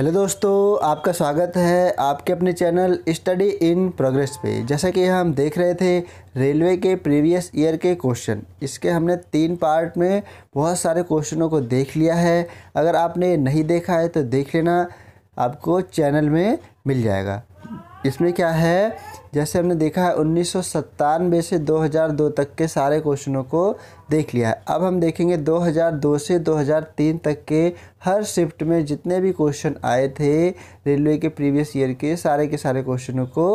hello दोस्तों आपका स्वागत है आपके अपने चैनल स्टडी इन प्रोग्रेस पे जैसा कि हम देख रहे थे रेलवे के प्रीवियस ईयर के क्वेश्चन इसके हमने तीन पार्ट में बहुत सारे क्वेश्चनों को देख लिया है अगर आपने नहीं देखा है तो देख लेना आपको चैनल में मिल जाएगा इसमें क्या है जैसे हमने देखा है उन्नीस से 2002 तक के सारे क्वेश्चनों को देख लिया है अब हम देखेंगे 2002 से 2003 तक के हर शिफ्ट में जितने भी क्वेश्चन आए थे रेलवे के प्रीवियस ईयर के सारे के सारे क्वेश्चनों को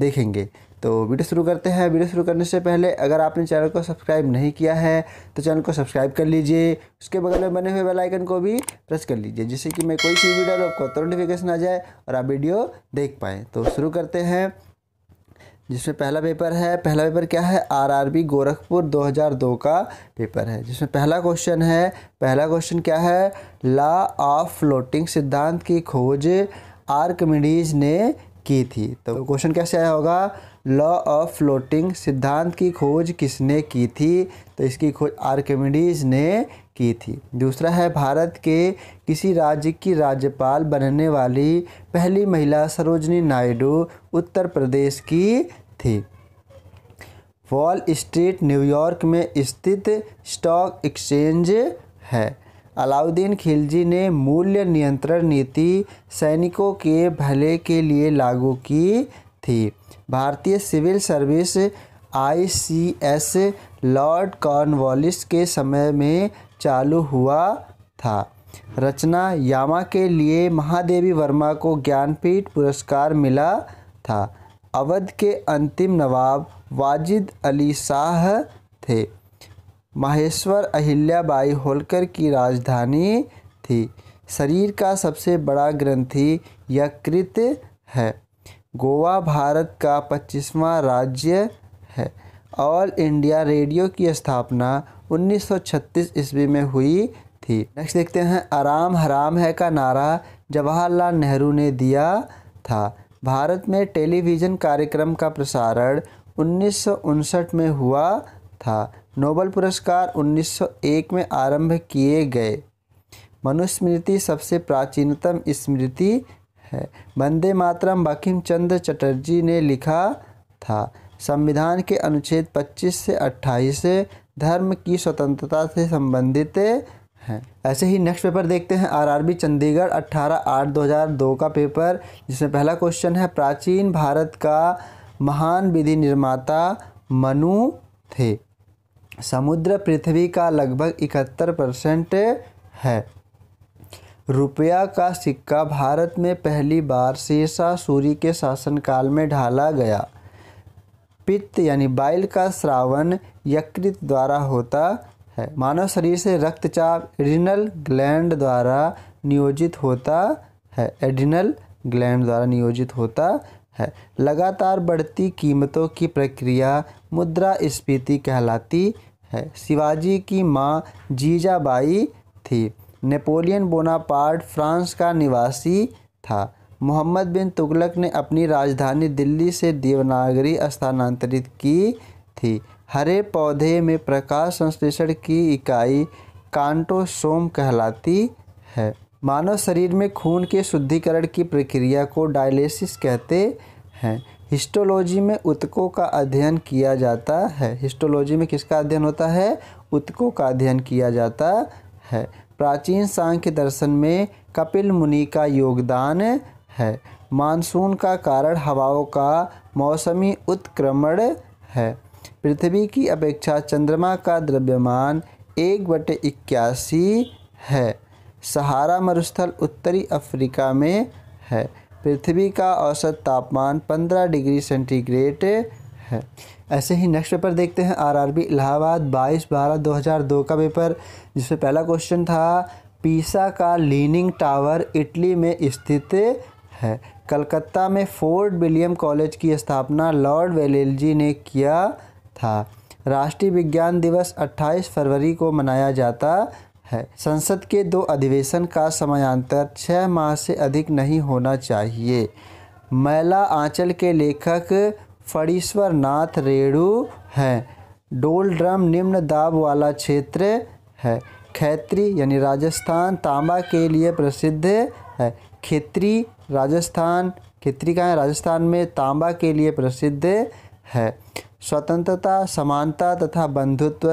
देखेंगे तो वीडियो शुरू करते हैं वीडियो शुरू करने से पहले अगर आपने चैनल को सब्सक्राइब नहीं किया है तो चैनल को सब्सक्राइब कर लीजिए उसके बगल में बने हुए बेल आइकन को भी प्रेस कर लीजिए जिससे कि मैं कोई सी वीडियो आपको तुरंत नोटिफिकेशन आ जाए और आप वीडियो देख पाएँ तो शुरू करते हैं जिसमें पहला पेपर है पहला पेपर क्या है बी गोरखपुर दो का पेपर है जिसमें पहला क्वेश्चन है पहला क्वेश्चन क्या है लॉ ऑफ फ्लोटिंग सिद्धांत की खोज आर्कमिडीज ने की थी तो क्वेश्चन कैसे आया होगा लॉ ऑफ फ्लोटिंग सिद्धांत की खोज किसने की थी तो इसकी खोज आर्कमिडीज ने की थी दूसरा है भारत के किसी राज्य की राज्यपाल बनने वाली पहली महिला सरोजनी नायडू उत्तर प्रदेश की थी वॉल स्ट्रीट न्यूयॉर्क में स्थित स्टॉक एक्सचेंज है अलाउद्दीन खिलजी ने मूल्य नियंत्रण नीति सैनिकों के भले के लिए लागू की थी भारतीय civil service ICS Lord Cornwallis के समय में चालू हुआ था रचना यामा के लिए महादेवी वर्मा को ज्ञानपीठ पुरस्कार मिला था अवध के अंतिम नवाब वाजिद अली शाह थे माहेश्वर अहिल्याबाई होलकर की राजधानी थी शरीर का सबसे बड़ा ग्रंथि यकृत कृत है गोवा भारत का पच्चीसवां राज्य है ऑल इंडिया रेडियो की स्थापना 1936 ईस्वी में हुई थी नेक्स्ट देखते हैं आराम हराम है का नारा जवाहरलाल नेहरू ने दिया था भारत में टेलीविज़न कार्यक्रम का प्रसारण उन्नीस में हुआ था नोबल पुरस्कार 1901 में आरंभ किए गए मनुस्मृति सबसे प्राचीनतम स्मृति है वंदे मातरम बकिम चंद्र चटर्जी ने लिखा था संविधान के अनुच्छेद 25 से 28 धर्म की स्वतंत्रता से संबंधित हैं ऐसे ही नेक्स्ट पेपर देखते हैं आरआरबी चंडीगढ़ 18 आठ 2002 का पेपर जिसमें पहला क्वेश्चन है प्राचीन भारत का महान विधि निर्माता मनु थे समुद्र पृथ्वी का लगभग इकहत्तर परसेंट है रुपया का सिक्का भारत में पहली बार शेरशाह सूरी के शासनकाल में ढाला गया पित्त यानी बाइल का श्रावण यकृत द्वारा होता है मानव शरीर से रक्तचाप एडिनल ग्लैंड द्वारा नियोजित होता है एडिनल ग्लैंड द्वारा नियोजित होता है लगातार बढ़ती कीमतों की प्रक्रिया मुद्रा स्फीति कहलाती है शिवाजी की माँ जीजाबाई थी नेपोलियन बोनापार्ट फ्रांस का निवासी था मोहम्मद बिन तुगलक ने अपनी राजधानी दिल्ली से देवनागरी स्थानांतरित की थी हरे पौधे में प्रकाश संश्लेषण की इकाई कांटोसोम कहलाती है मानव शरीर में खून के शुद्धिकरण की प्रक्रिया को डायलिसिस कहते हैं हिस्टोलॉजी में उत्कों का अध्ययन किया जाता है हिस्टोलॉजी में किसका अध्ययन होता है उत्कों का अध्ययन किया जाता है प्राचीन सांख्य दर्शन में कपिल मुनि का योगदान है मानसून का कारण हवाओं का मौसमी उत्क्रमण है पृथ्वी की अपेक्षा चंद्रमा का द्रव्यमान एक बटे इक्यासी है सहारा मरुस्थल उत्तरी अफ्रीका में है पृथ्वी का औसत तापमान 15 डिग्री सेंटीग्रेड है ऐसे ही नेक्स्ट पेपर देखते हैं आरआरबी इलाहाबाद 22 बारह 2002 का पेपर जिसमें पहला क्वेश्चन था पीसा का लीनिंग टावर इटली में स्थित है कलकत्ता में फोर्ट विलियम कॉलेज की स्थापना लॉर्ड वेलेलजी ने किया था राष्ट्रीय विज्ञान दिवस 28 फरवरी को मनाया जाता है है संसद के दो अधिवेशन का समयांतर छः माह से अधिक नहीं होना चाहिए मैला आंचल के लेखक फड़ीश्वर नाथ रेणु हैं डोल ड्रम निम्न दाब वाला क्षेत्र है खैत्री यानी राजस्थान तांबा के लिए प्रसिद्ध है खेत्री राजस्थान खेत्री का है राजस्थान में तांबा के लिए प्रसिद्ध है स्वतंत्रता समानता तथा बंधुत्व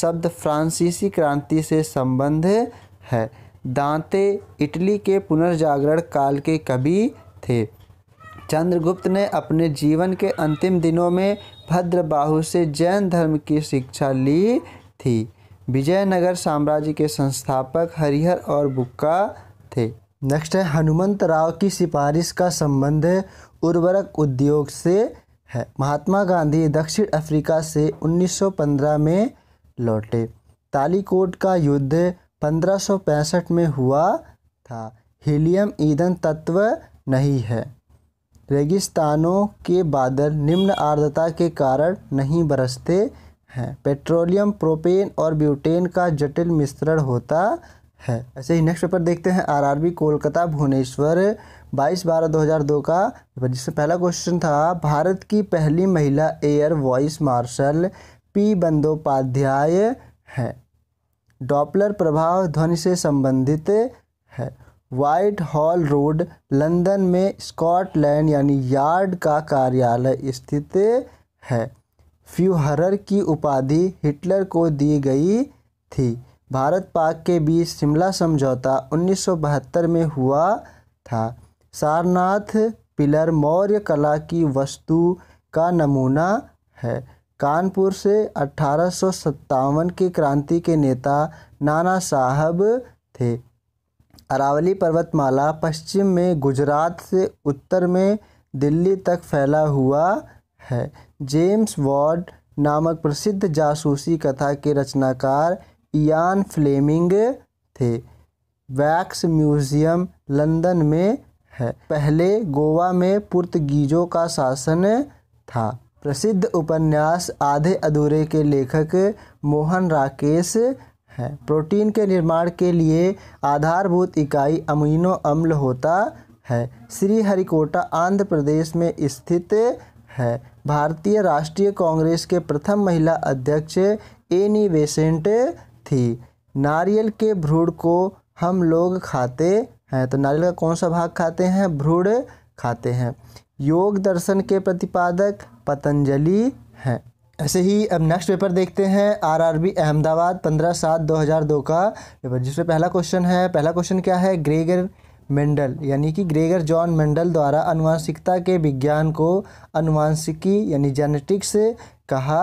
शब्द फ्रांसीसी क्रांति से संबंध है दांते इटली के पुनर्जागरण काल के कवि थे चंद्रगुप्त ने अपने जीवन के अंतिम दिनों में भद्रबाहु से जैन धर्म की शिक्षा ली थी विजयनगर साम्राज्य के संस्थापक हरिहर और बुक्का थे नेक्स्ट है हनुमंत राव की सिफारिश का संबंध उर्वरक उद्योग से है महात्मा गांधी दक्षिण अफ्रीका से 1915 में लौटे तालीकोट का युद्ध 1565 में हुआ था हीलियम ईंधन तत्व नहीं है रेगिस्तानों के बादल निम्न आर्द्रता के कारण नहीं बरसते हैं पेट्रोलियम प्रोपेन और ब्यूटेन का जटिल मिश्रण होता है ऐसे ही नेक्स्ट पेपर देखते हैं आरआरबी कोलकाता भुवनेश्वर 22 बारह 2002 का पेपर जिसमें पहला क्वेश्चन था भारत की पहली महिला air vice marshal P Bandopadhyay है डॉपलर प्रभाव ध्वनि से संबंधित है वाइट हॉल रोड लंदन में स्कॉटलैंड यानी यार्ड का कार्यालय स्थित है फ्यूहरर की उपाधि हिटलर को दी गई थी भारत पाक के बीच शिमला समझौता 1972 में हुआ था सारनाथ पिलर मौर्य कला की वस्तु का नमूना है कानपुर से अठारह की क्रांति के नेता नाना साहब थे अरावली पर्वतमाला पश्चिम में गुजरात से उत्तर में दिल्ली तक फैला हुआ है जेम्स वार्ड नामक प्रसिद्ध जासूसी कथा के रचनाकार इयान फ्लेमिंग थे वैक्स म्यूजियम लंदन में है पहले गोवा में पुर्तगीजों का शासन था प्रसिद्ध उपन्यास आधे अधूरे के लेखक मोहन राकेश हैं प्रोटीन के निर्माण के लिए आधारभूत इकाई अमीनो अम्ल होता है श्रीहरिकोटा आंध्र प्रदेश में स्थित है भारतीय राष्ट्रीय कांग्रेस के प्रथम महिला अध्यक्ष एनी वेसेंट थी नारियल के भ्रूण को हम लोग खाते हैं तो नारियल का कौन सा भाग खाते हैं भ्रूण खाते हैं योग दर्शन के प्रतिपादक पतंजलि हैं ऐसे ही अब नेक्स्ट पेपर देखते हैं आरआरबी अहमदाबाद पंद्रह सात दो हज़ार दो का पेपर जिसमें पहला क्वेश्चन है पहला क्वेश्चन क्या है ग्रेगर मेंडल यानी कि ग्रेगर जॉन मेंडल द्वारा अनुवांशिकता के विज्ञान को अनुवांशिकी यानी जेनेटिक्स कहा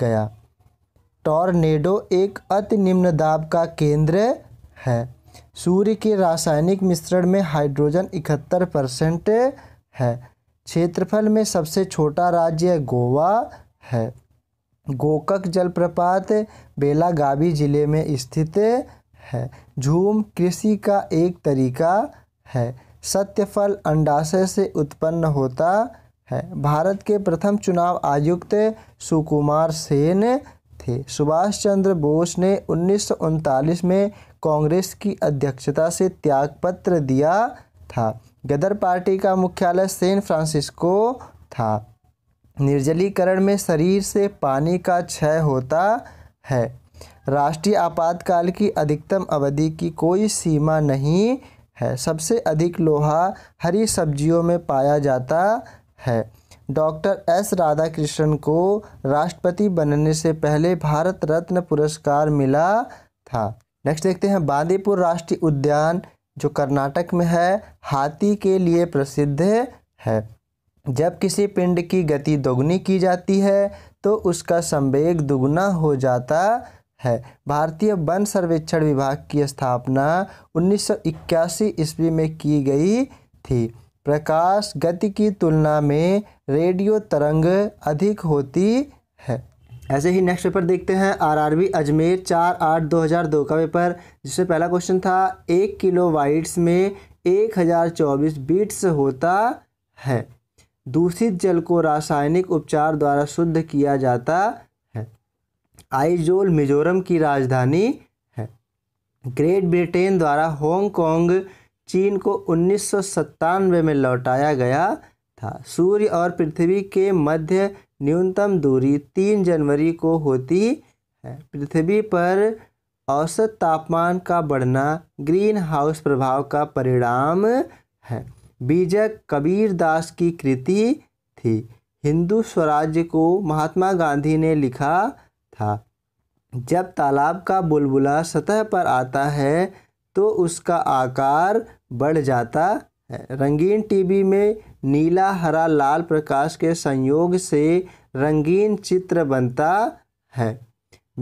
गया टॉर्नेडो एक अति निम्न दाब का केंद्र है सूर्य के रासायनिक मिश्रण में हाइड्रोजन इकहत्तर परसेंट है क्षेत्रफल में सबसे छोटा राज्य गोवा है गोकक जलप्रपात बेलागावी जिले में स्थित है झूम कृषि का एक तरीका है सत्यफल अंडाशय से उत्पन्न होता है भारत के प्रथम चुनाव आयुक्त सुकुमार सेन थे सुभाष चंद्र बोस ने उन्नीस में कांग्रेस की अध्यक्षता से त्यागपत्र दिया था गदर पार्टी का मुख्यालय सैन फ्रांसिस्को था निर्जलीकरण में शरीर से पानी का क्षय होता है राष्ट्रीय आपातकाल की अधिकतम अवधि की कोई सीमा नहीं है सबसे अधिक लोहा हरी सब्जियों में पाया जाता है डॉक्टर एस राधाकृष्णन को राष्ट्रपति बनने से पहले भारत रत्न पुरस्कार मिला था नेक्स्ट देखते हैं बांदीपुर राष्ट्रीय उद्यान जो कर्नाटक में है हाथी के लिए प्रसिद्ध है जब किसी पिंड की गति दोगुनी की जाती है तो उसका संवेग दुगुना हो जाता है भारतीय वन सर्वेक्षण विभाग की स्थापना 1981 ईस्वी में की गई थी प्रकाश गति की तुलना में रेडियो तरंग अधिक होती है ऐसे ही नेक्स्ट पेपर देखते हैं आरआरबी अजमेर चार आठ दो हज़ार दो का पेपर जिससे पहला क्वेश्चन था एक किलो वाइट्स में एक हज़ार चौबीस बीट्स होता है दूषित जल को रासायनिक उपचार द्वारा शुद्ध किया जाता है आइजोल मिजोरम की राजधानी है ग्रेट ब्रिटेन द्वारा हांगकांग चीन को उन्नीस में लौटाया गया था सूर्य और पृथ्वी के मध्य न्यूनतम दूरी तीन जनवरी को होती है पृथ्वी पर औसत तापमान का बढ़ना ग्रीन हाउस प्रभाव का परिणाम है बीजक कबीर दास की कृति थी हिंदू स्वराज्य को महात्मा गांधी ने लिखा था जब तालाब का बुलबुला सतह पर आता है तो उसका आकार बढ़ जाता है रंगीन टीवी में नीला हरा लाल प्रकाश के संयोग से रंगीन चित्र बनता है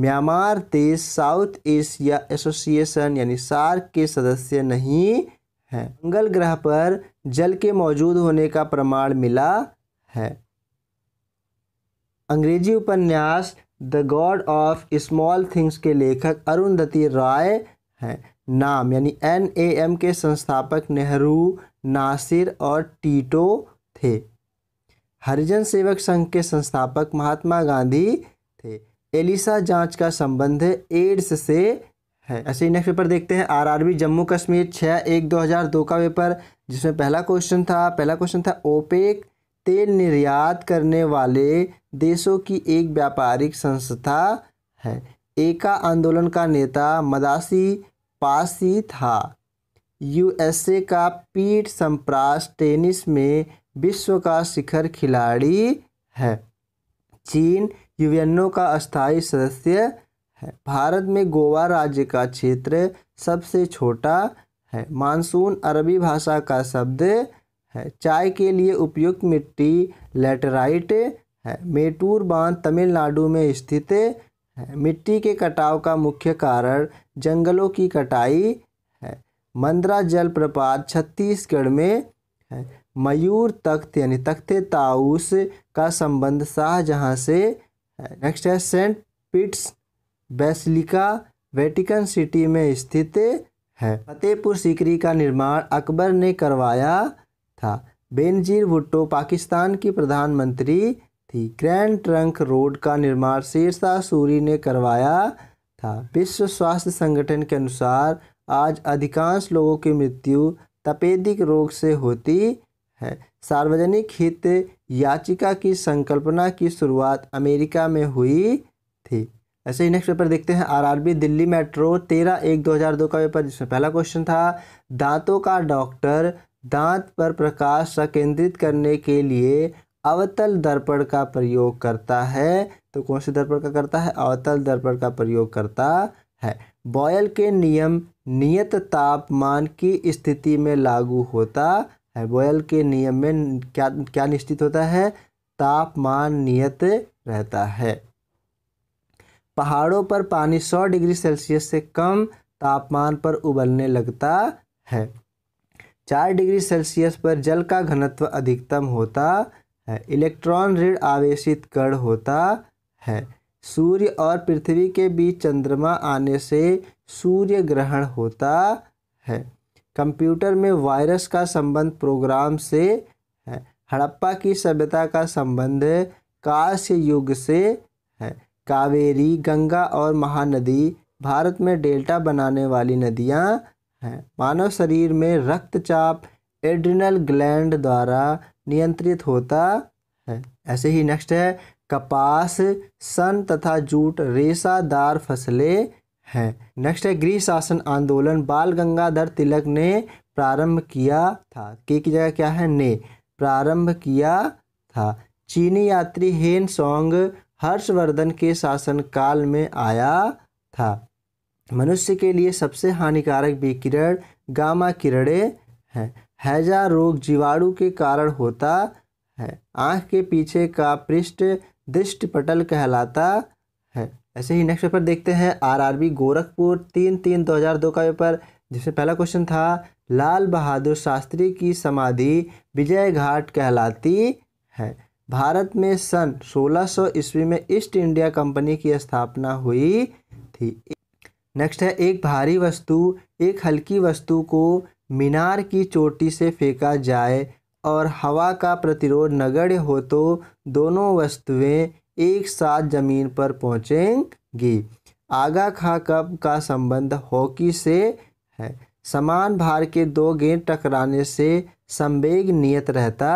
म्यांमार देश साउथ एशिया एसोसिएशन यानी सार्क के सदस्य नहीं है मंगल ग्रह पर जल के मौजूद होने का प्रमाण मिला है अंग्रेजी उपन्यास the God of Small Things के लेखक अरुंधति राय हैं नाम यानी एन ए एम के संस्थापक नेहरू नासिर और टीटो थे हरिजन सेवक संघ के संस्थापक महात्मा गांधी थे एलिसा जांच का संबंध एड्स से है ऐसे नेक्स्ट पेपर देखते हैं आरआरबी जम्मू कश्मीर छः एक दो हज़ार दो का पेपर जिसमें पहला क्वेश्चन था पहला क्वेश्चन था ओपेक तेल निर्यात करने वाले देशों की एक व्यापारिक संस्था है एका आंदोलन का नेता मदासी पासी था यूएसए का पीट संप्रास टेनिस में विश्व का शिखर खिलाड़ी है चीन यूएनओ का अस्थाई सदस्य है भारत में गोवा राज्य का क्षेत्र सबसे छोटा है मानसून अरबी भाषा का शब्द है चाय के लिए उपयुक्त मिट्टी लेटराइट है मेटूर बांध तमिलनाडु में स्थित है मिट्टी के कटाव का मुख्य कारण जंगलों की कटाई मंदरा जलप्रपात छत्तीसगढ़ में है मयूर तख्त यानी तख्ते ताउस का संबंध शाहजहाँ से है नेक्स्ट है Saint Peter's Basilica Vatican City में स्थित है फतेहपुर सिकरी का निर्माण अकबर ने करवाया था बेनजीर भुट्टो पाकिस्तान की प्रधानमंत्री थी ग्रैंड ट्रंक रोड का निर्माण शेरशाह सूरी ने करवाया था विश्व स्वास्थ्य संगठन के अनुसार आज अधिकांश लोगों की मृत्यु तपेदिक रोग से होती है सार्वजनिक हित याचिका की संकल्पना की शुरुआत अमेरिका में हुई थी ऐसे ही नेक्स्ट पेपर देखते हैं आरआरबी दिल्ली मेट्रो तेरह एक दो हज़ार दो का पेपर जिसमें पहला क्वेश्चन था दांतों का डॉक्टर दांत पर प्रकाश संकेंद्रित करने के लिए अवतल दर्पण का प्रयोग करता है तो कौन से दर्पण का करता है अवतल दर्पण का प्रयोग करता है बॉयल के नियम नियत तापमान की स्थिति में लागू होता है बॉयल के नियम में क्या क्या निश्चित होता है तापमान नियत रहता है पहाड़ों पर पानी 100 डिग्री सेल्सियस से कम तापमान पर उबलने लगता है चार डिग्री सेल्सियस पर जल का घनत्व अधिकतम होता है इलेक्ट्रॉन ऋण आवेशित कण होता है सूर्य और पृथ्वी के बीच चंद्रमा आने से सूर्य ग्रहण होता है कंप्यूटर में वायरस का संबंध प्रोग्राम से है हड़प्पा की सभ्यता का संबंध काश्य युग से है कावेरी गंगा और महानदी भारत में डेल्टा बनाने वाली नदियाँ हैं मानव शरीर में रक्तचाप एड्रिनल ग्लैंड द्वारा नियंत्रित होता है ऐसे ही नेक्स्ट है कपास सन तथा जूट रेशादार फसलें हैं नेक्स्ट है गृह शासन आंदोलन बाल गंगाधर तिलक ने प्रारंभ किया था के की जगह क्या है ने प्रारंभ किया था चीनी यात्री हेन सोंग हर्षवर्धन के शासनकाल में आया था मनुष्य के लिए सबसे हानिकारक विकिरण गामा किरणें हैं हैजा रोग जीवाणु के कारण होता है आँख के पीछे का पृष्ठ दृष्ट पटल कहलाता है ऐसे ही नेक्स्ट पेपर देखते हैं आरआरबी गोरखपुर तीन तीन दो हजार दो का पेपर जिसमें पहला क्वेश्चन था लाल बहादुर शास्त्री की समाधि विजय घाट कहलाती है भारत में सन 1600 ईस्वी में ईस्ट इंडिया कंपनी की स्थापना हुई थी नेक्स्ट है एक भारी वस्तु एक हल्की वस्तु को मीनार की चोटी से फेंका जाए और हवा का प्रतिरोध नगण्य हो तो दोनों वस्तुएं एक साथ जमीन पर पहुंचेंगी आगा खा कप का संबंध हॉकी से है समान भार के दो गेंद टकराने से संवेग नियत रहता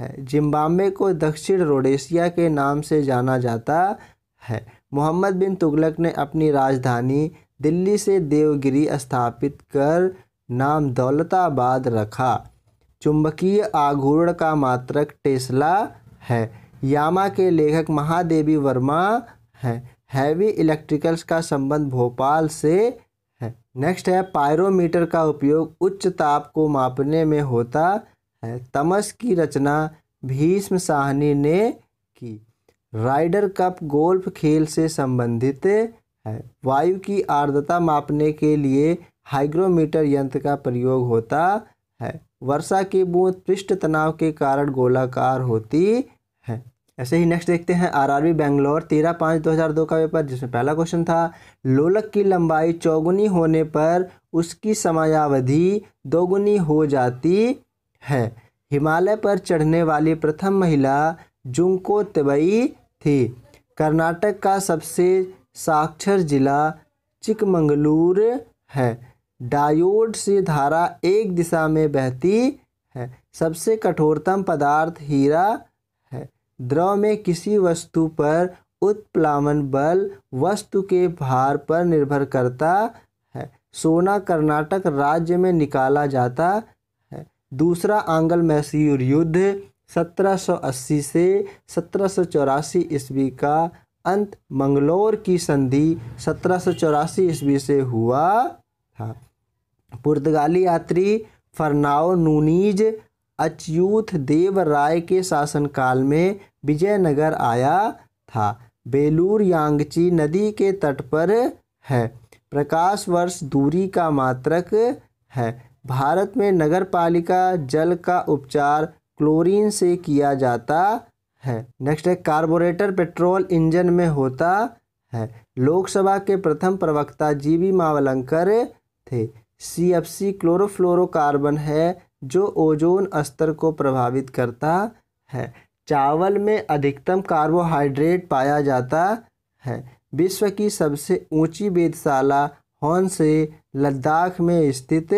है जिम्बाब्वे को दक्षिण रोडेशिया के नाम से जाना जाता है मोहम्मद बिन तुगलक ने अपनी राजधानी दिल्ली से देवगिरी स्थापित कर नाम दौलताबाद रखा चुंबकीय आघूर्ण का मात्रक टेस्ला है यामा के लेखक महादेवी वर्मा हैं हैवी इलेक्ट्रिकल्स का संबंध भोपाल से है नेक्स्ट है पायरोमीटर का उपयोग उच्च ताप को मापने में होता है तमस की रचना भीष्म साहनी ने की राइडर कप गोल्फ खेल से संबंधित है वायु की आर्द्रता मापने के लिए हाइग्रोमीटर यंत्र का प्रयोग होता है वर्षा की बूंद पृष्ठ तनाव के कारण गोलाकार होती है ऐसे ही नेक्स्ट देखते हैं आरआरबी बेंगलोर तेरह पाँच दो हज़ार दो का पेपर जिसमें पहला क्वेश्चन था लोलक की लंबाई चौगुनी होने पर उसकी समयावधि दोगुनी हो जाती है हिमालय पर चढ़ने वाली प्रथम महिला जुंको तबई थी कर्नाटक का सबसे साक्षर जिला चिकमंगलूर है डायोड से धारा एक दिशा में बहती है सबसे कठोरतम पदार्थ हीरा है द्रव में किसी वस्तु पर उत्प्लावन बल वस्तु के भार पर निर्भर करता है सोना कर्नाटक राज्य में निकाला जाता है दूसरा आंगल मैसूर युद्ध 1780 से सत्रह ईस्वी का अंत मंगलोर की संधि सत्रह ईस्वी से हुआ हाँ पुर्तगाली यात्री फरनाओ नूनीज अच्यूत देव राय के शासनकाल में विजयनगर आया था बेलूर यांगची नदी के तट पर है प्रकाश वर्ष दूरी का मात्रक है भारत में नगर पालिका जल का उपचार क्लोरीन से किया जाता है नेक्स्ट है कार्बोरेटर पेट्रोल इंजन में होता है लोकसभा के प्रथम प्रवक्ता बी मावलंकर थे सी एफ सी क्लोरोफ्लोरोकार्बन है जो ओजोन स्तर को प्रभावित करता है चावल में अधिकतम कार्बोहाइड्रेट पाया जाता है विश्व की सबसे ऊंची वेदशाला हॉन से लद्दाख में स्थित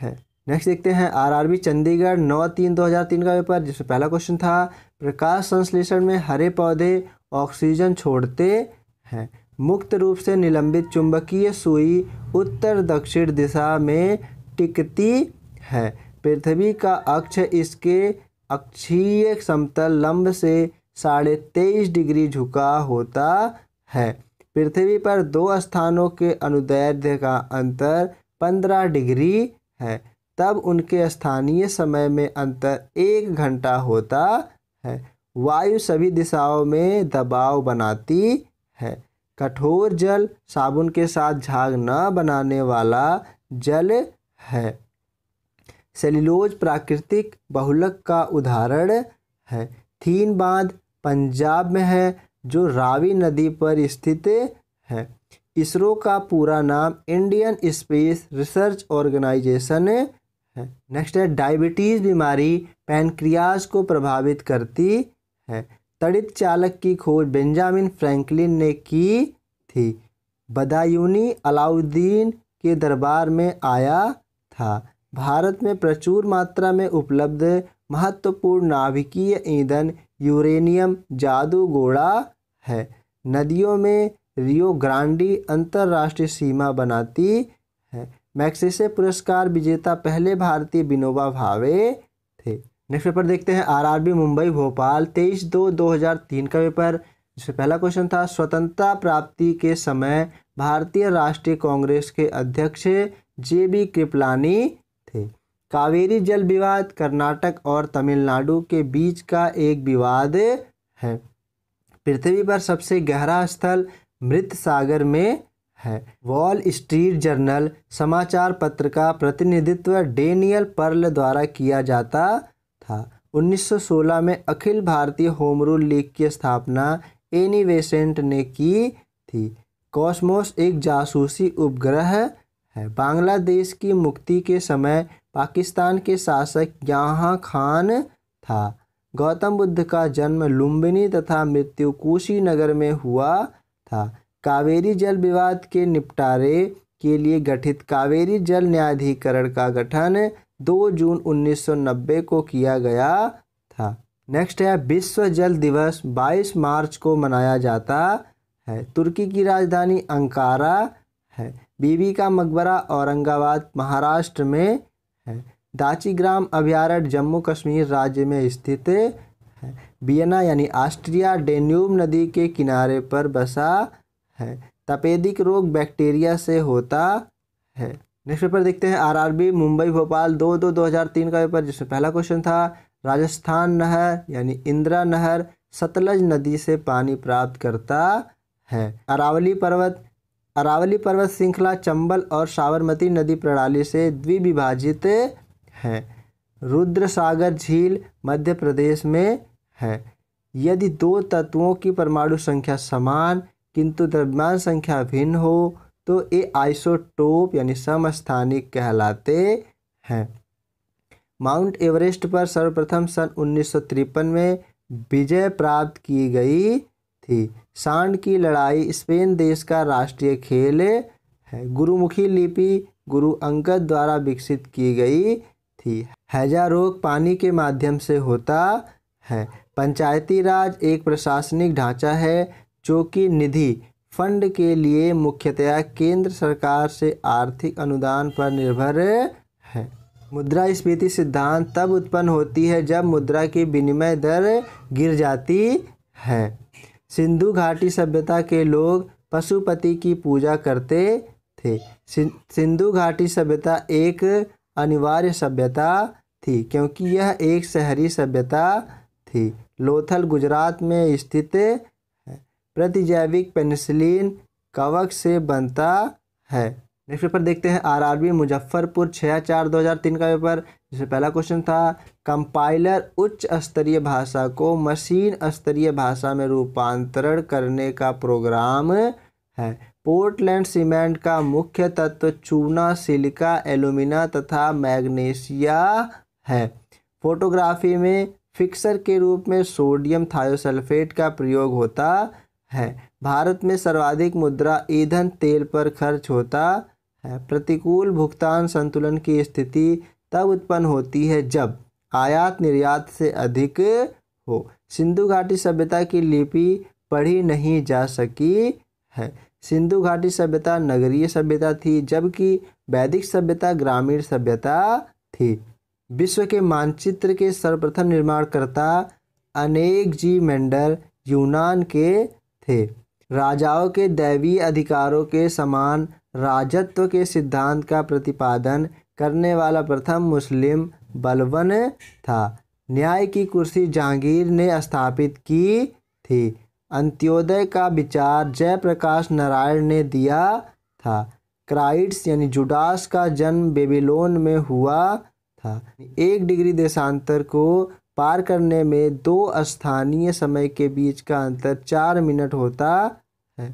है नेक्स्ट देखते हैं आरआरबी चंडीगढ़ नौ तीन दो हज़ार तीन का पेपर जिसमें पहला क्वेश्चन था प्रकाश संश्लेषण में हरे पौधे ऑक्सीजन छोड़ते हैं मुक्त रूप से निलंबित चुंबकीय सुई उत्तर दक्षिण दिशा में टिकती है पृथ्वी का अक्ष इसके अक्षीय समतल लंब से साढ़े तेईस डिग्री झुका होता है पृथ्वी पर दो स्थानों के अनुदैर्ध्य का अंतर पंद्रह डिग्री है तब उनके स्थानीय समय में अंतर एक घंटा होता है वायु सभी दिशाओं में दबाव बनाती है कठोर जल साबुन के साथ झाग न बनाने वाला जल है सेल्यूलोज प्राकृतिक बहुलक का उदाहरण है थीन बांध पंजाब में है जो रावी नदी पर स्थित है इसरो का पूरा नाम इंडियन स्पेस रिसर्च ऑर्गेनाइजेशन है नेक्स्ट है डायबिटीज़ बीमारी पैनक्रियाज को प्रभावित करती है तड़ित चालक की खोज बेंजामिन फ्रैंकलिन ने की थी बदायूनी अलाउद्दीन के दरबार में आया था भारत में प्रचुर मात्रा में उपलब्ध महत्वपूर्ण नाभिकीय ईंधन यूरेनियम जादू घोड़ा है नदियों में रियो ग्रांडी अंतर्राष्ट्रीय सीमा बनाती है मैक्सेसे पुरस्कार विजेता पहले भारतीय विनोबा भावे नेक्स्ट पेपर देखते हैं आरआरबी मुंबई भोपाल तेईस दो दो हजार तीन का पेपर जिसमें पहला क्वेश्चन था स्वतंत्रता प्राप्ति के समय भारतीय राष्ट्रीय कांग्रेस के अध्यक्ष जे बी कृपलानी थे कावेरी जल विवाद कर्नाटक और तमिलनाडु के बीच का एक विवाद है पृथ्वी पर सबसे गहरा स्थल मृत सागर में है वॉल स्ट्रीट जर्नल समाचार पत्र का प्रतिनिधित्व डेनियल पर्ल द्वारा किया जाता 1916 में अखिल भारतीय होम रूल लीग की स्थापना एनी वेसेंट ने की थी कॉस्मोस एक जासूसी उपग्रह है बांग्लादेश की मुक्ति के समय पाकिस्तान के शासक यहाँ खान था गौतम बुद्ध का जन्म लुम्बिनी तथा मृत्यु कुशीनगर में हुआ था कावेरी जल विवाद के निपटारे के लिए गठित कावेरी जल न्यायाधिकरण का गठन दो जून 1990 को किया गया था नेक्स्ट है विश्व जल दिवस 22 मार्च को मनाया जाता है तुर्की की राजधानी अंकारा है बीबी का मकबरा औरंगाबाद महाराष्ट्र में है दाची ग्राम अभ्यारण्य जम्मू कश्मीर राज्य में स्थित है बियना यानी ऑस्ट्रिया डेन्यूब नदी के किनारे पर बसा है तपेदिक रोग बैक्टीरिया से होता है नेक्स्ट पेपर देखते हैं आरआरबी मुंबई भोपाल दो दो दो हज़ार तीन का पेपर जिसमें पहला क्वेश्चन था राजस्थान नहर यानी इंदिरा नहर सतलज नदी से पानी प्राप्त करता है अरावली पर्वत अरावली पर्वत श्रृंखला चंबल और साबरमती नदी प्रणाली से द्विविभाजित है रुद्र सागर झील मध्य प्रदेश में है यदि दो तत्वों की परमाणु संख्या समान किंतु द्रव्यमान संख्या भिन्न हो तो ये आइसोटोप यानी समस्थानिक कहलाते हैं माउंट एवरेस्ट पर सर्वप्रथम सन उन्नीस में विजय प्राप्त की गई थी सांड की लड़ाई स्पेन देश का राष्ट्रीय खेल है गुरुमुखी लिपि गुरु अंगद द्वारा विकसित की गई थी हैजा रोग पानी के माध्यम से होता है पंचायती राज एक प्रशासनिक ढांचा है जो कि निधि फंड के लिए मुख्यतया केंद्र सरकार से आर्थिक अनुदान पर निर्भर है मुद्रा स्फीति सिद्धांत तब उत्पन्न होती है जब मुद्रा की विनिमय दर गिर जाती है सिंधु घाटी सभ्यता के लोग पशुपति की पूजा करते थे सिंधु घाटी सभ्यता एक अनिवार्य सभ्यता थी क्योंकि यह एक शहरी सभ्यता थी लोथल गुजरात में स्थित प्रतिजैविक पेनिसिलिन कवक से बनता है नेक्स्ट पेपर देखते हैं आरआरबी मुजफ्फरपुर छः चार दो हज़ार तीन का पेपर जिसमें पहला क्वेश्चन था कंपाइलर उच्च स्तरीय भाषा को मशीन स्तरीय भाषा में रूपांतरण करने का प्रोग्राम है पोर्टलैंड सीमेंट का मुख्य तत्व चूना सिलिका एलुमिना तथा मैग्नीशिया है फोटोग्राफी में फिक्सर के रूप में सोडियम थायोसल्फेट का प्रयोग होता है भारत में सर्वाधिक मुद्रा ईंधन तेल पर खर्च होता है प्रतिकूल भुगतान संतुलन की स्थिति तब उत्पन्न होती है जब आयात निर्यात से अधिक हो सिंधु घाटी सभ्यता की लिपि पढ़ी नहीं जा सकी है सिंधु घाटी सभ्यता नगरीय सभ्यता थी जबकि वैदिक सभ्यता ग्रामीण सभ्यता थी विश्व के मानचित्र के सर्वप्रथम निर्माणकर्ता अनेक जी मेंडर यूनान के थे राजाओं के दैवीय अधिकारों के समान राजत्व के सिद्धांत का प्रतिपादन करने वाला प्रथम मुस्लिम बलवन था न्याय की कुर्सी जहांगीर ने स्थापित की थी अंत्योदय का विचार जयप्रकाश नारायण ने दिया था क्राइट्स यानी जुडास का जन्म बेबीलोन में हुआ था एक डिग्री देशांतर को पार करने में दो स्थानीय समय के बीच का अंतर चार मिनट होता है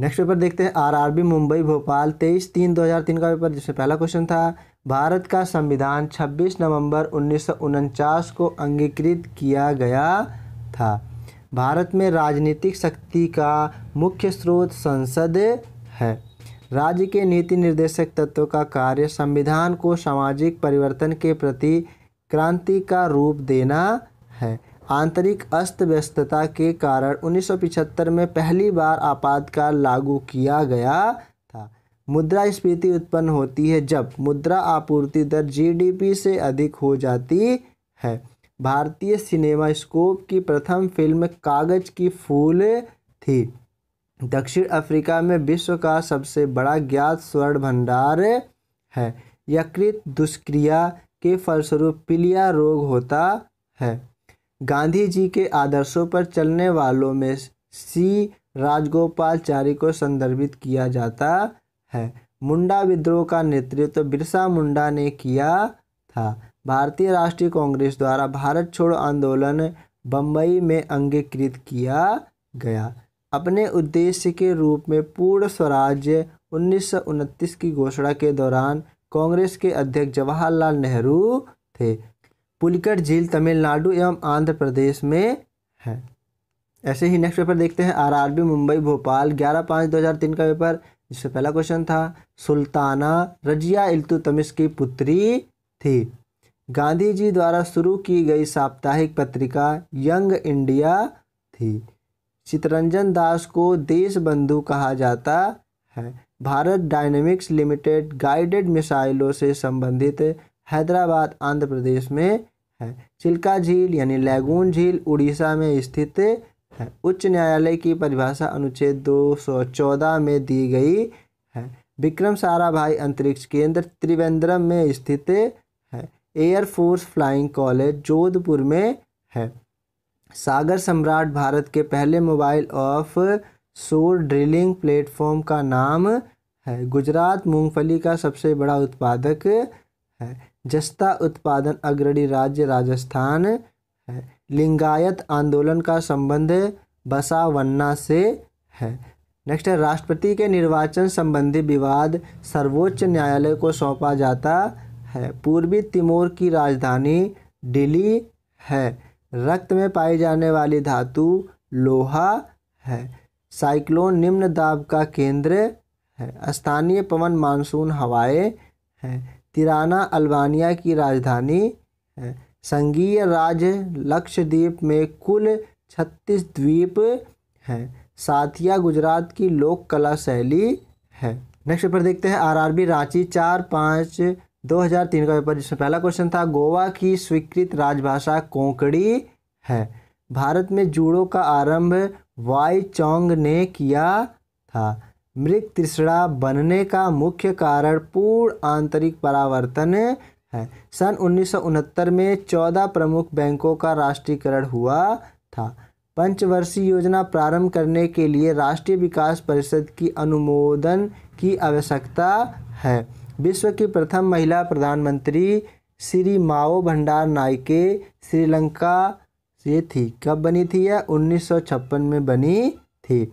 नेक्स्ट पेपर देखते हैं आरआरबी मुंबई भोपाल तेईस तीन दो हज़ार तीन का पेपर जिसमें पहला क्वेश्चन था भारत का संविधान छब्बीस नवंबर उन्नीस को अंगीकृत किया गया था भारत में राजनीतिक शक्ति का मुख्य स्रोत संसद है राज्य के नीति निर्देशक तत्व का कार्य संविधान को सामाजिक परिवर्तन के प्रति क्रांति का रूप देना है आंतरिक अस्त व्यस्तता के कारण 1975 में पहली बार आपातकाल लागू किया गया था मुद्रा स्फीति उत्पन्न होती है जब मुद्रा आपूर्ति दर जीडीपी से अधिक हो जाती है भारतीय सिनेमा स्कोप की प्रथम फिल्म कागज की फूल थी दक्षिण अफ्रीका में विश्व का सबसे बड़ा ज्ञात स्वर्ण भंडार है यकृत दुष्क्रिया के फलस्वरूप पीलिया रोग होता है गांधी जी के आदर्शों पर चलने वालों में सी राजगोपालचारी को संदर्भित किया जाता है मुंडा विद्रोह का नेतृत्व बिरसा मुंडा ने किया था भारतीय राष्ट्रीय कांग्रेस द्वारा भारत छोड़ो आंदोलन बम्बई में अंगीकृत किया गया अपने उद्देश्य के रूप में पूर्ण स्वराज्य उन्नीस की घोषणा के दौरान कांग्रेस के अध्यक्ष जवाहरलाल नेहरू थे पुलिकट झील तमिलनाडु एवं आंध्र प्रदेश में है ऐसे ही नेक्स्ट पेपर देखते हैं आरआरबी मुंबई भोपाल ग्यारह पाँच दो हज़ार तीन का पेपर जिसमें पहला क्वेश्चन था सुल्ताना रजिया इल्तुतमिश की पुत्री थी गांधी जी द्वारा शुरू की गई साप्ताहिक पत्रिका यंग इंडिया थी चितरंजन दास को देश बंधु कहा जाता है भारत डायनेमिक्स लिमिटेड गाइडेड मिसाइलों से संबंधित हैदराबाद आंध्र प्रदेश में है चिल्का झील यानी लैगून झील उड़ीसा में स्थित है उच्च न्यायालय की परिभाषा अनुच्छेद 214 में दी गई है विक्रम साराभाई अंतरिक्ष केंद्र त्रिवेंद्रम में स्थित है एयरफोर्स फ्लाइंग कॉलेज जोधपुर में है सागर सम्राट भारत के पहले mobile offshore drilling platform का नाम है गुजरात मूंगफली का सबसे बड़ा उत्पादक है जस्ता उत्पादन अग्रणी राज्य राजस्थान है लिंगायत आंदोलन का संबंध बसावन्ना से है नेक्स्ट है राष्ट्रपति के निर्वाचन संबंधी विवाद सर्वोच्च न्यायालय को सौंपा जाता है पूर्वी तिमोर की राजधानी दिल्ली है रक्त में पाई जाने वाली धातु लोहा है साइक्लोन निम्न दाब का केंद्र है स्थानीय पवन मानसून हवाएं हैं तिराना अल्बानिया की राजधानी है संघीय राज्य लक्षद्वीप में कुल छत्तीस द्वीप हैं साथिया गुजरात की लोक कला शैली है नेक्स्ट पेपर देखते हैं आरआरबी रांची चार पाँच दो हज़ार तीन का पेपर जिसमें पहला क्वेश्चन था गोवा की स्वीकृत राजभाषा कोंकणी है भारत में जूडो का आरंभ वाई चौंग ने किया था मृग तृष्णा बनने का मुख्य कारण पूर्ण आंतरिक परावर्तन है सन उन्नीस में 14 प्रमुख बैंकों का राष्ट्रीयकरण हुआ था पंचवर्षीय योजना प्रारंभ करने के लिए राष्ट्रीय विकास परिषद की अनुमोदन की आवश्यकता है विश्व की प्रथम महिला प्रधानमंत्री श्री माओ भंडार नाइके श्रीलंका ये थी कब बनी थी यह उन्नीस में बनी थी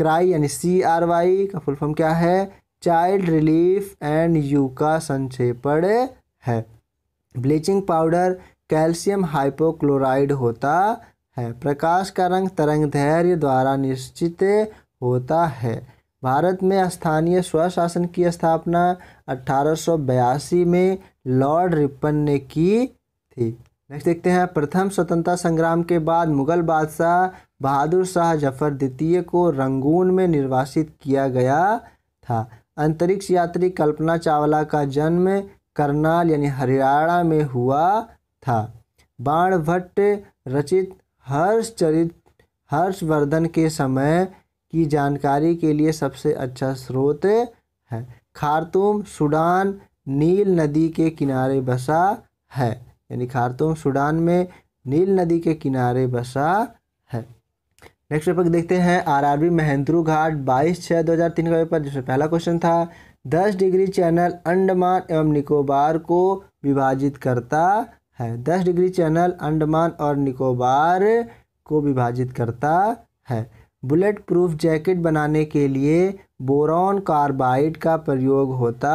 क्राई यानी सी आर वाई का फुल फॉर्म क्या है चाइल्ड रिलीफ एंड यू का संक्षेपण है ब्लीचिंग पाउडर कैल्शियम हाइपोक्लोराइड होता है प्रकाश का रंग तरंग धैर्य द्वारा निश्चित होता है भारत में स्थानीय स्वशासन की स्थापना अठारह में लॉर्ड रिपन ने की थी नेक्स्ट देखते हैं प्रथम स्वतंत्रता संग्राम के बाद मुगल बादशाह बहादुर शाह जफर द्वितीय को रंगून में निर्वासित किया गया था अंतरिक्ष यात्री कल्पना चावला का जन्म करनाल यानी हरियाणा में हुआ था बाण भट्ट रचित हर्षचरित हर्षवर्धन के समय की जानकारी के लिए सबसे अच्छा स्रोत है खारतूम सूडान नील नदी के किनारे बसा है यानी खारतूम सूडान में नील नदी के किनारे बसा है नेक्स्ट पेपर देखते हैं आरआरबी महेंद्रू घाट 22 छः 2003 का पेपर जिसमें पहला क्वेश्चन था 10 डिग्री चैनल अंडमान एवं निकोबार को विभाजित करता है 10 डिग्री चैनल अंडमान और निकोबार को विभाजित करता है बुलेट प्रूफ जैकेट बनाने के लिए बोरॉन कार्बाइड का प्रयोग होता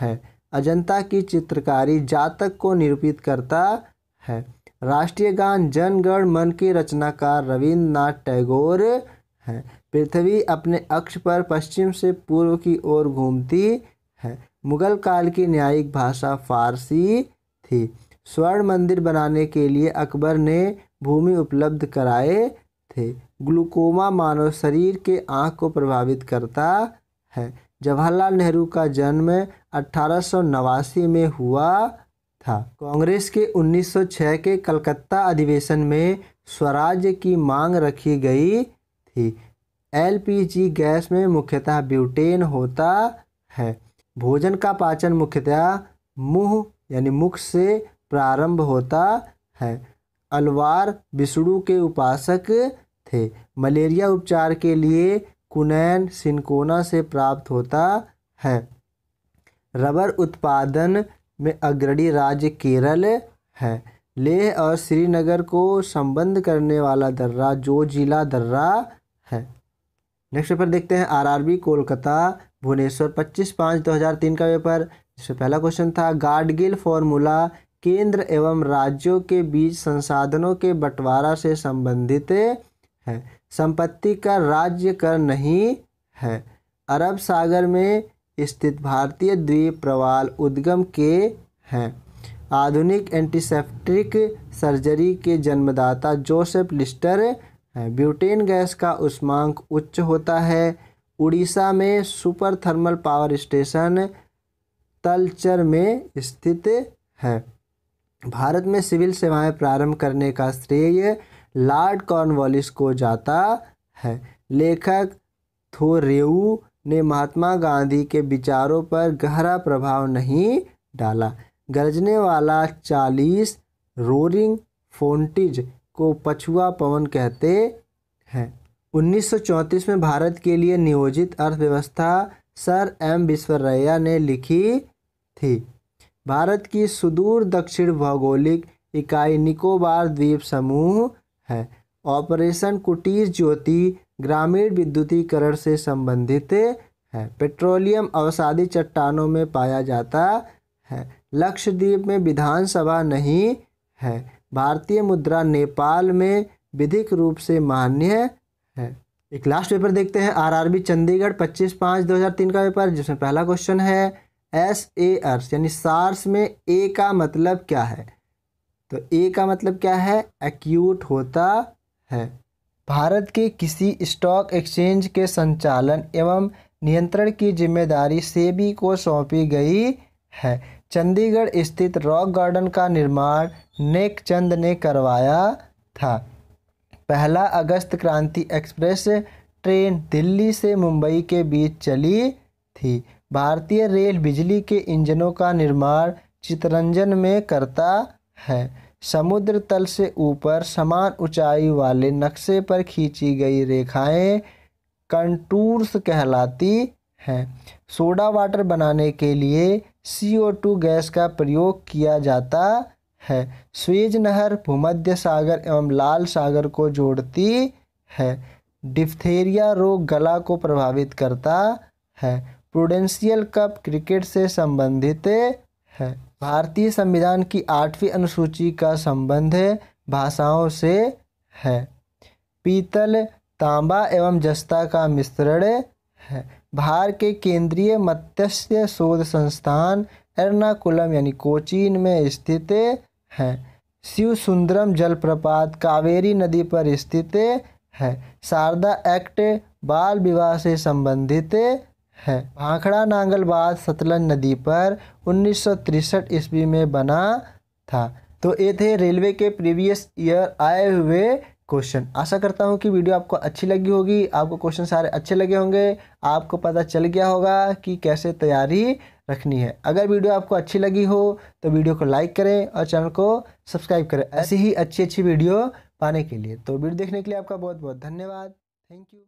है अजंता की चित्रकारी जातक को निरूपित करता है राष्ट्रीय गान जनगण मन के रचनाकार रविन्द्रनाथ टैगोर हैं पृथ्वी अपने अक्ष पर पश्चिम से पूर्व की ओर घूमती है मुगल काल की न्यायिक भाषा फारसी थी स्वर्ण मंदिर बनाने के लिए अकबर ने भूमि उपलब्ध कराए थे ग्लूकोमा मानव शरीर के आँख को प्रभावित करता है जवाहरलाल नेहरू का जन्म अठारह में हुआ था कांग्रेस के 1906 के कलकत्ता अधिवेशन में स्वराज्य की मांग रखी गई थी एलपीजी गैस में मुख्यतः ब्यूटेन होता है भोजन का पाचन मुख्यतः मुंह यानी मुख से प्रारंभ होता है अलवार विष्णु के उपासक थे मलेरिया उपचार के लिए कुनैन सिनकोना से प्राप्त होता है रबर उत्पादन में अग्रणी राज्य केरल है लेह और श्रीनगर को संबंध करने वाला दर्रा जो जिला दर्रा है नेक्स्ट पेपर देखते हैं आरआरबी कोलकाता भुवनेश्वर 25 पाँच 2003 का पेपर जिसमें पहला क्वेश्चन था गार्डगिल फॉर्मूला केंद्र एवं राज्यों के बीच संसाधनों के बंटवारा से संबंधित है संपत्ति का राज्य कर नहीं है अरब सागर में स्थित भारतीय द्वीप प्रवाल उद्गम के हैं आधुनिक एंटीसेप्टिक सर्जरी के जन्मदाता जोसेफ लिस्टर हैं ब्यूटेन गैस का उष्मांक उच्च होता है उड़ीसा में super thermal power station Talcher में स्थित है भारत में सिविल सेवाएं प्रारंभ करने का श्रेय लॉर्ड कॉर्नवालिस को जाता है लेखक थोरेऊ ने महात्मा गांधी के विचारों पर गहरा प्रभाव नहीं डाला गरजने वाला चालीस रोरिंग फोन्टिज को पछुआ पवन कहते हैं 1934 में भारत के लिए नियोजित अर्थव्यवस्था सर एम विश्वरैया ने लिखी थी भारत की सुदूर दक्षिण भौगोलिक इकाई निकोबार द्वीप समूह है ऑपरेशन कुटीर ज्योति ग्रामीण विद्युतीकरण से संबंधित है पेट्रोलियम अवसादी चट्टानों में पाया जाता है लक्षद्वीप में विधानसभा नहीं है भारतीय मुद्रा नेपाल में विधिक रूप से मान्य है एक लास्ट पेपर देखते हैं आरआरबी चंडीगढ़ 25 पाँच 2003 का पेपर जिसमें पहला क्वेश्चन है एस ए अर्स यानी सार्स में ए का मतलब क्या है तो ए का मतलब क्या है एक्यूट होता है भारत के किसी स्टॉक एक्सचेंज के संचालन एवं नियंत्रण की जिम्मेदारी सेबी को सौंपी गई है चंडीगढ़ स्थित रॉक गार्डन का निर्माण नेक चंद ने करवाया था पहला अगस्त क्रांति एक्सप्रेस ट्रेन दिल्ली से मुंबई के बीच चली थी भारतीय रेल बिजली के इंजनों का निर्माण चितरंजन में करता है समुद्र तल से ऊपर समान ऊंचाई वाले नक्शे पर खींची गई रेखाएं कंटूर्स कहलाती हैं सोडा वाटर बनाने के लिए CO2 गैस का प्रयोग किया जाता है स्वेज नहर भूमध्य सागर एवं लाल सागर को जोड़ती है डिफ्थेरिया रोग गला को प्रभावित करता है प्रोडेंशियल कप क्रिकेट से संबंधित है भारतीय संविधान की आठवीं अनुसूची का संबंध भाषाओं से है पीतल तांबा एवं जस्ता का मिश्रण है भार के केंद्रीय मत्स्य शोध संस्थान एर्नाकुलम यानी कोचीन में स्थित है शिव सुंदरम जलप्रपात कावेरी नदी पर स्थित है शारदा एक्ट बाल विवाह से संबंधित है भाखड़ा नांगलबाद सतलज नदी पर उन्नीस सौ तिरसठ ईस्वी में बना था तो ये थे रेलवे के प्रीवियस ईयर आए हुए क्वेश्चन आशा करता हूँ कि वीडियो आपको अच्छी लगी होगी आपको क्वेश्चन सारे अच्छे लगे होंगे आपको पता चल गया होगा कि कैसे तैयारी रखनी है अगर वीडियो आपको अच्छी लगी हो तो वीडियो को लाइक करें और चैनल को सब्सक्राइब करें ऐसी ही अच्छी अच्छी वीडियो पाने के लिए तो वीडियो देखने के लिए आपका बहुत बहुत धन्यवाद थैंक यू